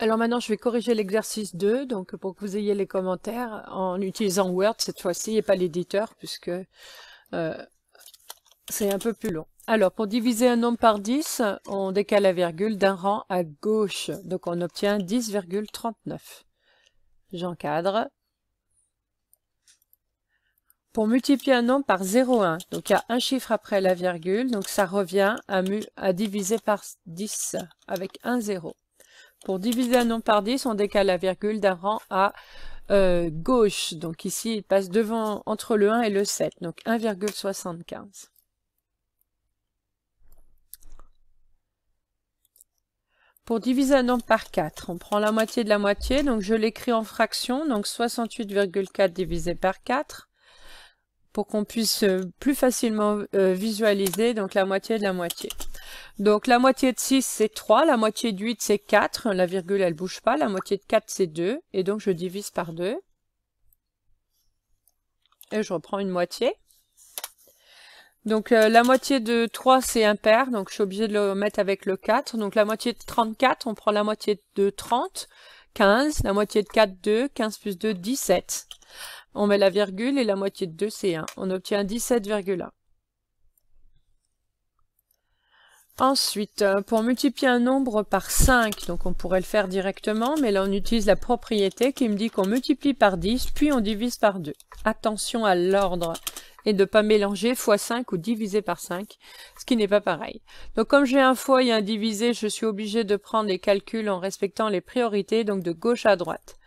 Alors maintenant, je vais corriger l'exercice 2, donc pour que vous ayez les commentaires, en utilisant Word cette fois-ci et pas l'éditeur, puisque euh, c'est un peu plus long. Alors, pour diviser un nombre par 10, on décale la virgule d'un rang à gauche, donc on obtient 10,39. J'encadre. Pour multiplier un nombre par 0,1, donc il y a un chiffre après la virgule, donc ça revient à, à diviser par 10 avec un 0. Pour diviser un nombre par 10, on décale la virgule d'un rang à euh, gauche. Donc ici, il passe devant, entre le 1 et le 7, donc 1,75. Pour diviser un nombre par 4, on prend la moitié de la moitié, donc je l'écris en fraction, donc 68,4 divisé par 4 qu'on puisse euh, plus facilement euh, visualiser, donc la moitié de la moitié. Donc la moitié de 6 c'est 3, la moitié de 8 c'est 4, la virgule elle bouge pas, la moitié de 4 c'est 2, et donc je divise par 2. Et je reprends une moitié. Donc euh, la moitié de 3 c'est impair, donc je suis obligé de le mettre avec le 4. Donc la moitié de 34, on prend la moitié de 30, 15, la moitié de 4, 2, 15 plus 2, 17. On met la virgule et la moitié de 2, c'est 1. On obtient 17,1. Ensuite, euh, pour multiplier un nombre par 5, donc on pourrait le faire directement, mais là on utilise la propriété qui me dit qu'on multiplie par 10, puis on divise par 2. Attention à l'ordre et de ne pas mélanger x5 ou divisé par 5, ce qui n'est pas pareil. Donc comme j'ai un fois et un divisé, je suis obligé de prendre les calculs en respectant les priorités, donc de gauche à droite.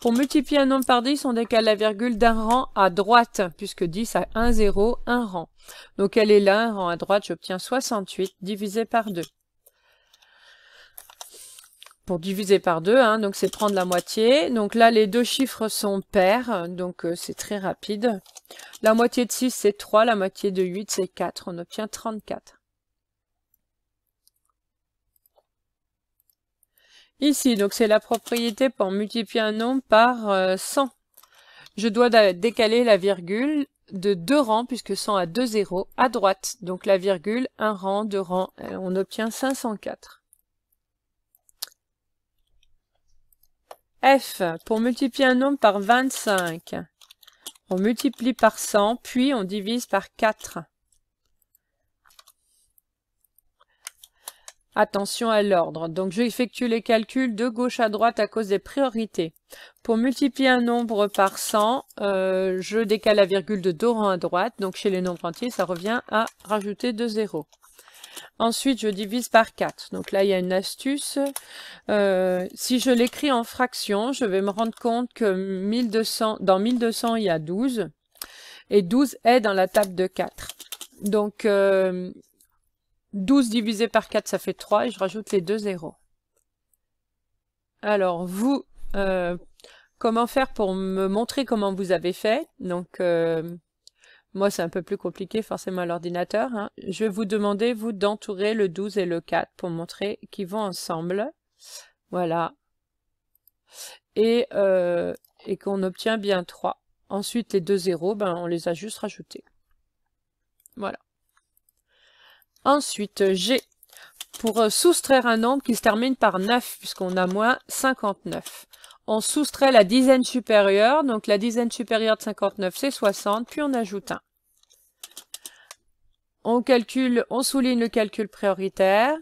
Pour multiplier un nombre par 10, on décale la virgule d'un rang à droite, puisque 10 a 1, 0, un rang. Donc elle est là, un rang à droite, j'obtiens 68 divisé par 2. Pour diviser par 2, hein, donc c'est prendre la moitié. Donc là, les deux chiffres sont pairs, donc euh, c'est très rapide. La moitié de 6, c'est 3, la moitié de 8, c'est 4. On obtient 34. Ici, donc c'est la propriété pour multiplier un nombre par 100. Euh, Je dois décaler la virgule de deux rangs, puisque 100 a deux zéros, à droite. Donc la virgule, un rang, 2 rangs, euh, on obtient 504. F, pour multiplier un nombre par 25. On multiplie par 100, puis on divise par 4. Attention à l'ordre. Donc j'effectue les calculs de gauche à droite à cause des priorités. Pour multiplier un nombre par 100, euh, je décale la virgule de deux rangs à droite. Donc chez les nombres entiers, ça revient à rajouter deux zéros. Ensuite, je divise par 4. Donc là, il y a une astuce. Euh, si je l'écris en fraction, je vais me rendre compte que 1200, dans 1200, il y a 12. Et 12 est dans la table de 4. Donc, euh, 12 divisé par 4, ça fait 3, et je rajoute les deux zéros. Alors, vous, euh, comment faire pour me montrer comment vous avez fait Donc, euh, moi, c'est un peu plus compliqué, forcément, à l'ordinateur. Hein. Je vais vous demander, vous, d'entourer le 12 et le 4 pour montrer qu'ils vont ensemble. Voilà. Et, euh, et qu'on obtient bien 3. Ensuite, les deux zéros, ben, on les a juste rajoutés. Voilà. Ensuite, G pour euh, soustraire un nombre qui se termine par 9, puisqu'on a moins 59. On soustrait la dizaine supérieure, donc la dizaine supérieure de 59, c'est 60, puis on ajoute 1. On calcule, on souligne le calcul prioritaire.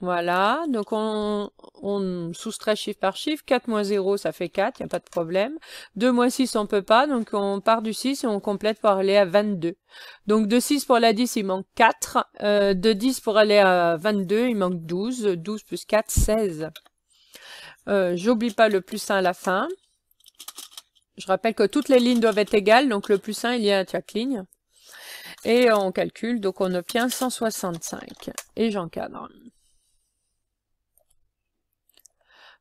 Voilà, donc on, on, soustrait chiffre par chiffre. 4 moins 0, ça fait 4, il n'y a pas de problème. 2 moins 6, on peut pas, donc on part du 6 et on complète pour aller à 22. Donc de 6 pour la 10, il manque 4. Euh, de 10 pour aller à 22, il manque 12. 12 plus 4, 16. Euh, J'oublie pas le plus 1 à la fin. Je rappelle que toutes les lignes doivent être égales, donc le plus 1 il y a à chaque ligne. Et on calcule, donc on obtient 165. Et j'encadre.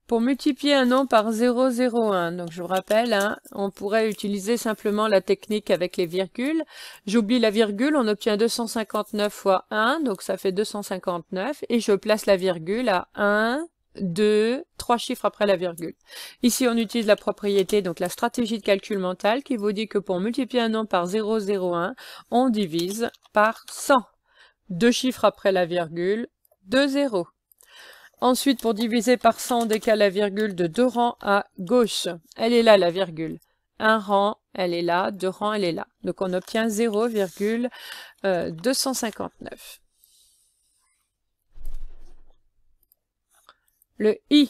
Pour multiplier un nom par 001, donc je vous rappelle, hein, on pourrait utiliser simplement la technique avec les virgules. J'oublie la virgule, on obtient 259 fois 1, donc ça fait 259, et je place la virgule à 1, 2, 3 chiffres après la virgule. Ici, on utilise la propriété, donc la stratégie de calcul mental, qui vous dit que pour multiplier un nom par 001, on divise par 100. Deux chiffres après la virgule, deux zéros. Ensuite, pour diviser par 100, on décale la virgule de deux rangs à gauche. Elle est là, la virgule. Un rang, elle est là. Deux rangs, elle est là. Donc, on obtient 0,259. Euh, Le i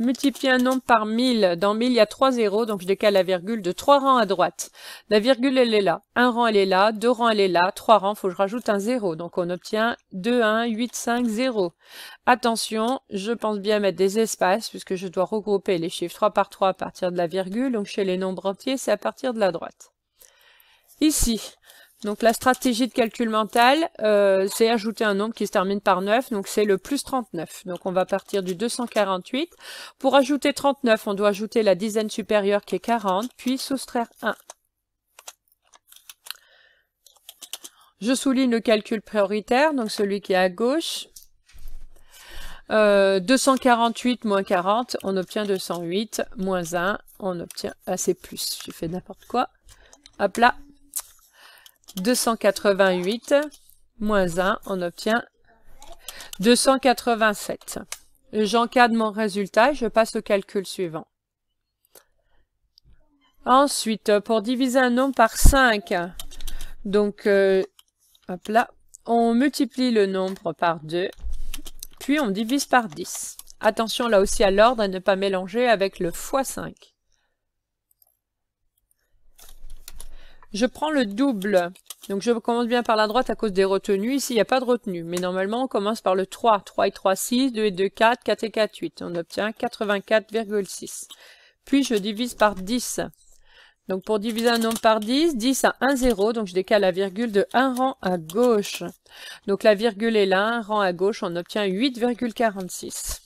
Multiplier un nombre par 1000. Dans 1000, il y a 3 zéros, donc je décale la virgule de 3 rangs à droite. La virgule, elle est là. Un rang, elle est là. Deux rangs, elle est là. Trois rangs, il faut que je rajoute un 0, Donc on obtient 2, 1, 8, 5, 0. Attention, je pense bien mettre des espaces, puisque je dois regrouper les chiffres 3 par 3 à partir de la virgule. Donc chez les nombres entiers, c'est à partir de la droite. Ici, donc la stratégie de calcul mental, euh, c'est ajouter un nombre qui se termine par 9, donc c'est le plus 39. Donc on va partir du 248. Pour ajouter 39, on doit ajouter la dizaine supérieure qui est 40, puis soustraire 1. Je souligne le calcul prioritaire, donc celui qui est à gauche. 248 euh, moins 40, on obtient 208, moins 1, on obtient assez plus. J'ai fait n'importe quoi. Hop là, 288 moins 1, on obtient 287. J'encadre mon résultat et je passe au calcul suivant. Ensuite, pour diviser un nombre par 5, donc, euh, hop là, on multiplie le nombre par 2, puis on divise par 10. Attention là aussi à l'ordre à ne pas mélanger avec le x5. Je prends le double. Donc je commence bien par la droite à cause des retenues. Ici, il n'y a pas de retenue. Mais normalement, on commence par le 3. 3 et 3, 6. 2 et 2, 4. 4 et 4, 8. On obtient 84,6. Puis je divise par 10. Donc pour diviser un nombre par 10, 10 à 1, 0. Donc je décale la virgule de 1 rang à gauche. Donc la virgule est là, 1 rang à gauche. On obtient 8,46.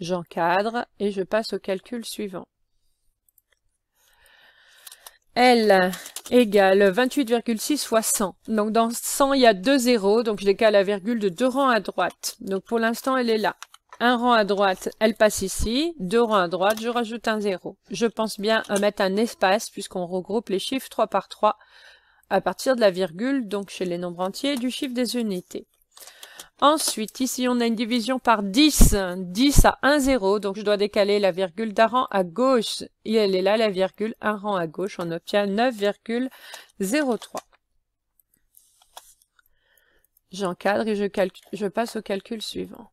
J'encadre et je passe au calcul suivant. L égale 28,6 fois 100. Donc dans 100, il y a deux zéros, donc je décale la virgule de deux rangs à droite. Donc pour l'instant, elle est là. Un rang à droite, elle passe ici. Deux rangs à droite, je rajoute un zéro. Je pense bien à mettre un espace, puisqu'on regroupe les chiffres 3 par 3 à partir de la virgule, donc chez les nombres entiers, du chiffre des unités. Ensuite, ici, on a une division par 10. 10 à 1, 0. Donc, je dois décaler la virgule d'un rang à gauche. Et elle est là, la virgule, un rang à gauche. On obtient 9,03. J'encadre et je, je passe au calcul suivant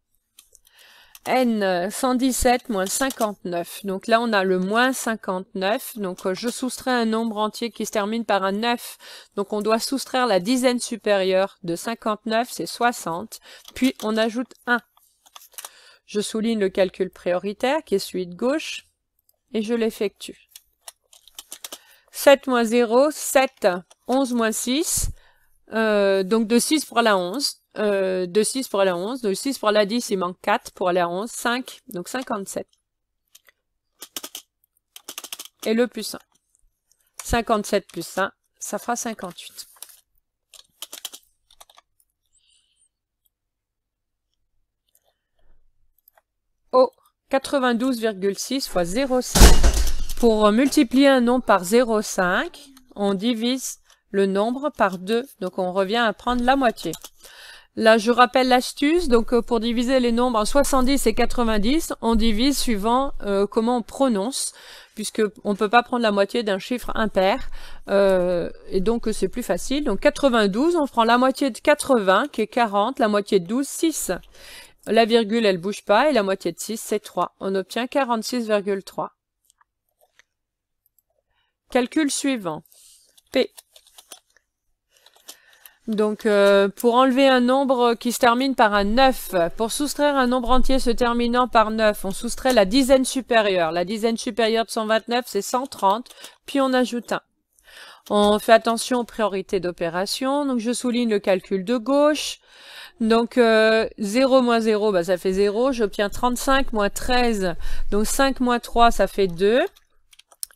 n 117 euh, moins 59. Donc là, on a le moins 59. Donc euh, je soustrais un nombre entier qui se termine par un 9. Donc on doit soustraire la dizaine supérieure de 59, c'est 60. Puis on ajoute 1. Je souligne le calcul prioritaire, qui est celui de gauche, et je l'effectue. 7 moins 0, 7. 11 moins 6, euh, donc de 6 pour la 11. 2, euh, 6 pour aller à 11. De 6 pour aller à 10, il manque 4 pour aller à 11. 5, donc 57. Et le plus 1. 57 plus 1, ça fera 58. Oh, 92,6 fois 0,5. Pour multiplier un nombre par 0,5, on divise le nombre par 2. Donc on revient à prendre la moitié. Là, je rappelle l'astuce. Donc, euh, pour diviser les nombres en 70 et 90, on divise suivant euh, comment on prononce, puisque on peut pas prendre la moitié d'un chiffre impair. Euh, et donc, c'est plus facile. Donc, 92, on prend la moitié de 80, qui est 40, la moitié de 12, 6. La virgule, elle bouge pas, et la moitié de 6, c'est 3. On obtient 46,3. Calcul suivant. P. Donc, euh, pour enlever un nombre qui se termine par un 9, pour soustraire un nombre entier se terminant par 9, on soustrait la dizaine supérieure. La dizaine supérieure de 129, c'est 130, puis on ajoute 1. On fait attention aux priorités d'opération. Donc, je souligne le calcul de gauche. Donc, 0 euh, moins 0, bah, ça fait 0. J'obtiens 35 moins 13. Donc, 5 moins 3, ça fait 2.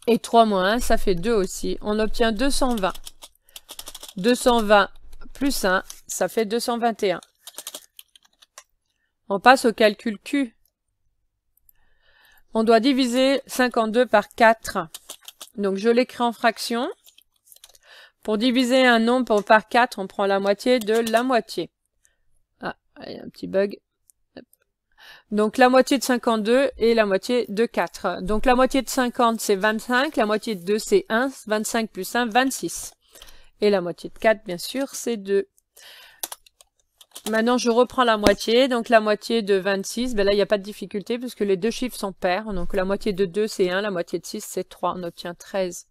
Et 3 moins 1, ça fait 2 aussi. On obtient 220. 220 plus 1, ça fait 221. On passe au calcul Q. On doit diviser 52 par 4. Donc je l'écris en fraction. Pour diviser un nombre par 4, on prend la moitié de la moitié. Ah, il y a un petit bug. Donc la moitié de 52 et la moitié de 4. Donc la moitié de 50 c'est 25, la moitié de 2 c'est 1, 25 plus 1, 26. Et la moitié de 4, bien sûr, c'est 2. Maintenant, je reprends la moitié. Donc, la moitié de 26, ben là, il n'y a pas de difficulté puisque les deux chiffres sont pairs. Donc, la moitié de 2, c'est 1. La moitié de 6, c'est 3. On obtient 13.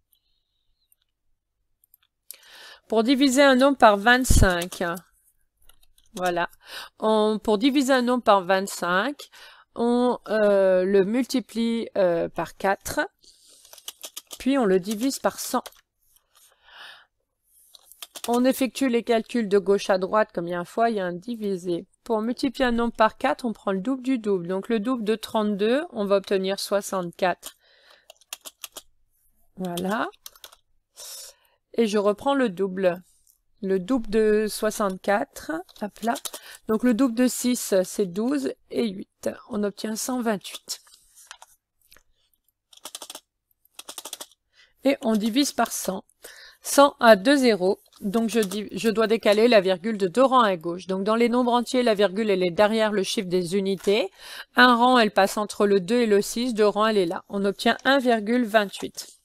Pour diviser un nombre par 25, voilà. On, pour diviser un nombre par 25, on euh, le multiplie euh, par 4, puis on le divise par 100. On effectue les calculs de gauche à droite, comme il y a un fois, il y a un divisé. Pour multiplier un nombre par 4, on prend le double du double. Donc le double de 32, on va obtenir 64. Voilà. Et je reprends le double. Le double de 64, hop là. Donc le double de 6, c'est 12 et 8. On obtient 128. Et on divise par 100. 100 à 2 zéros, donc je, je dois décaler la virgule de deux rangs à gauche. Donc dans les nombres entiers, la virgule, elle est derrière le chiffre des unités. Un rang, elle passe entre le 2 et le 6. Deux rangs, elle est là. On obtient 1,28.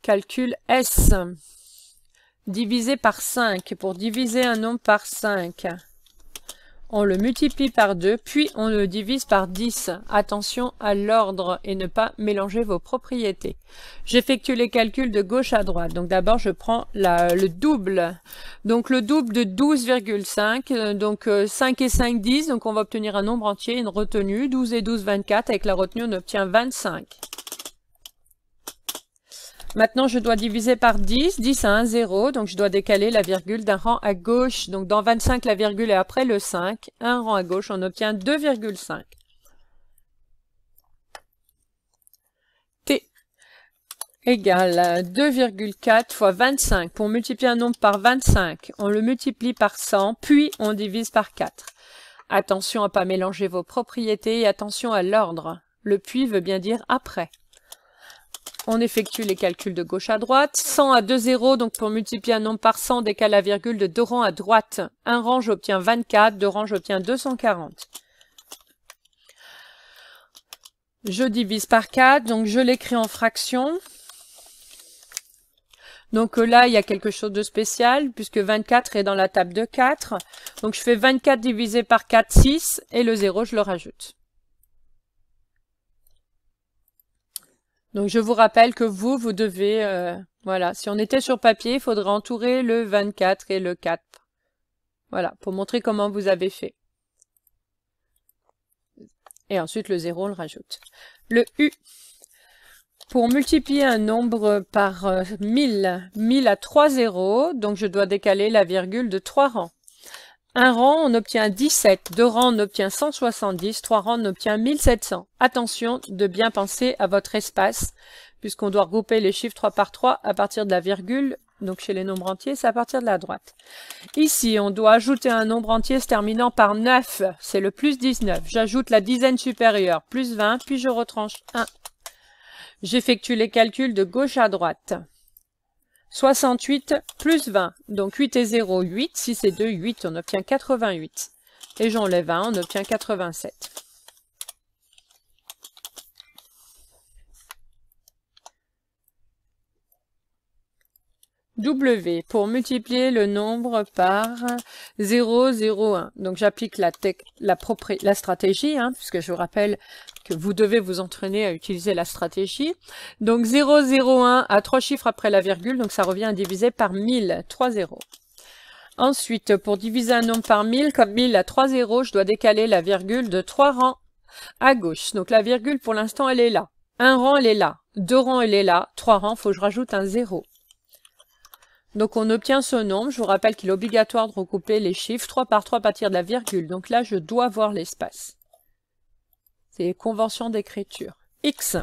Calcul S. Divisé par 5. Pour diviser un nombre par 5 on le multiplie par 2, puis on le divise par 10. Attention à l'ordre et ne pas mélanger vos propriétés. J'effectue les calculs de gauche à droite. Donc d'abord, je prends le double. Donc le double de 12,5. Euh, donc 5 euh, et 5, 10. Donc on va obtenir un nombre entier, une retenue. 12 et 12, 24. Avec la retenue, on obtient 25. Maintenant, je dois diviser par 10. 10 à 1, 0. Donc, je dois décaler la virgule d'un rang à gauche. Donc, dans 25, la virgule est après le 5. Un rang à gauche, on obtient 2,5. T égale 2,4 fois 25. Pour multiplier un nombre par 25, on le multiplie par 100, puis on divise par 4. Attention à ne pas mélanger vos propriétés et attention à l'ordre. Le puis veut bien dire après. On effectue les calculs de gauche à droite. 100 à 2 0, donc pour multiplier un nombre par 100, décale la virgule de deux rangs à droite. Un rang, j'obtiens 24, deux rangs, j'obtiens 240. Je divise par 4, donc je l'écris en fraction. Donc euh, là, il y a quelque chose de spécial, puisque 24 est dans la table de 4. Donc je fais 24 divisé par 4, 6, et le 0, je le rajoute. Donc je vous rappelle que vous, vous devez... Euh, voilà, si on était sur papier, il faudrait entourer le 24 et le 4. Voilà, pour montrer comment vous avez fait. Et ensuite, le 0, on le rajoute. Le U. Pour multiplier un nombre par 1000, euh, 1000 à 3 zéros, donc je dois décaler la virgule de 3 rangs. Un rang, on obtient 17. Deux rangs, on obtient 170. Trois rangs, on obtient 1700. Attention de bien penser à votre espace, puisqu'on doit regrouper les chiffres 3 par 3 à partir de la virgule. Donc chez les nombres entiers, c'est à partir de la droite. Ici, on doit ajouter un nombre entier se terminant par 9. C'est le plus 19. J'ajoute la dizaine supérieure, plus 20, puis je retranche 1. J'effectue les calculs de gauche à droite. 68 plus 20, donc 8 et 0, 8, 6 et 2, 8, on obtient 88. Et j'enlève 20 on obtient 87. W pour multiplier le nombre par 0,01. Donc j'applique la, la, la, stratégie, hein, puisque je vous rappelle que vous devez vous entraîner à utiliser la stratégie. Donc 0,01 à trois chiffres après la virgule, donc ça revient à diviser par 1000, 3 zéros. Ensuite, pour diviser un nombre par 1000, comme 1000 à 3 zéros, je dois décaler la virgule de 3 rangs à gauche. Donc la virgule, pour l'instant, elle est là. Un rang, elle est là. Deux rangs, elle est là. Trois rangs, faut que je rajoute un 0. Donc on obtient ce nombre. Je vous rappelle qu'il est obligatoire de recouper les chiffres 3 par 3 à partir de la virgule. Donc là, je dois voir l'espace. C'est les conventions d'écriture. X.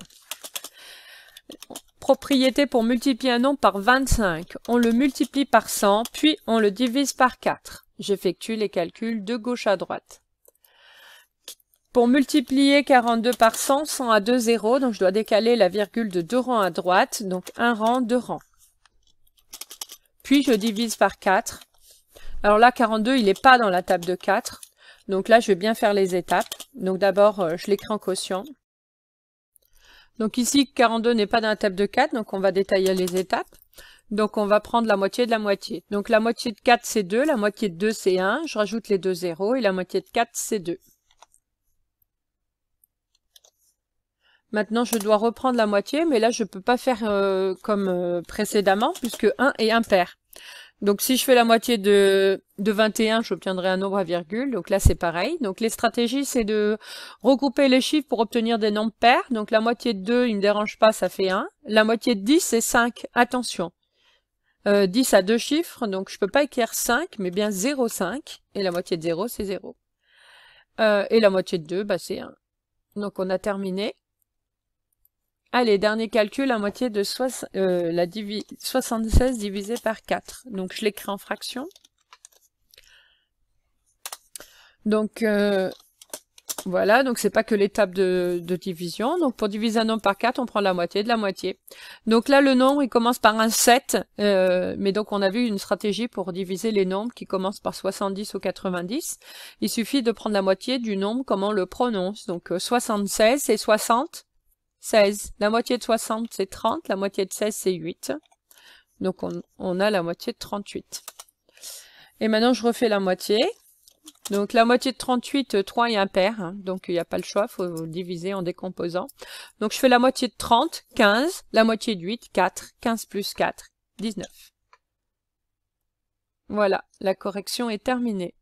Propriété pour multiplier un nombre par 25. On le multiplie par 100, puis on le divise par 4. J'effectue les calculs de gauche à droite. Pour multiplier 42 par 100, 100 à 2 0, donc je dois décaler la virgule de 2 rangs à droite, donc 1 rang, 2 rangs je divise par 4. Alors là, 42, il n'est pas dans la table de 4. Donc là, je vais bien faire les étapes. Donc d'abord, euh, je l'écris en quotient. Donc ici, 42 n'est pas dans la table de 4, donc on va détailler les étapes. Donc on va prendre la moitié de la moitié. Donc la moitié de 4, c'est 2, la moitié de 2, c'est 1. Je rajoute les deux zéros et la moitié de 4, c'est 2. Maintenant, je dois reprendre la moitié, mais là, je peux pas faire euh, comme euh, précédemment, puisque 1 est impair. Donc, si je fais la moitié de, 21, j'obtiendrai un nombre à virgule. Donc là, c'est pareil. Donc, les stratégies, c'est de regrouper les chiffres pour obtenir des nombres pairs. Donc, la moitié de 2, il me dérange pas, ça fait 1. La moitié de 10, c'est 5. Attention. 10 euh, à deux chiffres, donc je peux pas écrire 5, mais bien 0,5. Et la moitié de 0, c'est 0. et la moitié de 2, bah, c'est 1. Donc, on a terminé. Allez, dernier calcul, la moitié de euh, la 76 divisé par 4. Donc je l'écris en fraction. Donc euh, voilà, donc c'est pas que l'étape de, division. Donc pour diviser un nombre par 4, on prend la moitié de la moitié. Donc là, le nombre, il commence par un 7, euh, mais donc on a vu une stratégie pour diviser les nombres qui commencent par 70 ou 90. Il suffit de prendre la moitié du nombre, comme on le prononce. Donc 76 et 60, 16. La moitié de 60, c'est 30. La moitié de 16, c'est 8. Donc, on, a la moitié de 38. Et maintenant, je refais la moitié. Donc, la moitié de 38, 3 et impair, donc, il n'y a pas le choix, il faut diviser en décomposant. Donc, je fais la moitié de 30, 15. La moitié de 8, 4. 15 plus 4, 19. Voilà, la correction est terminée.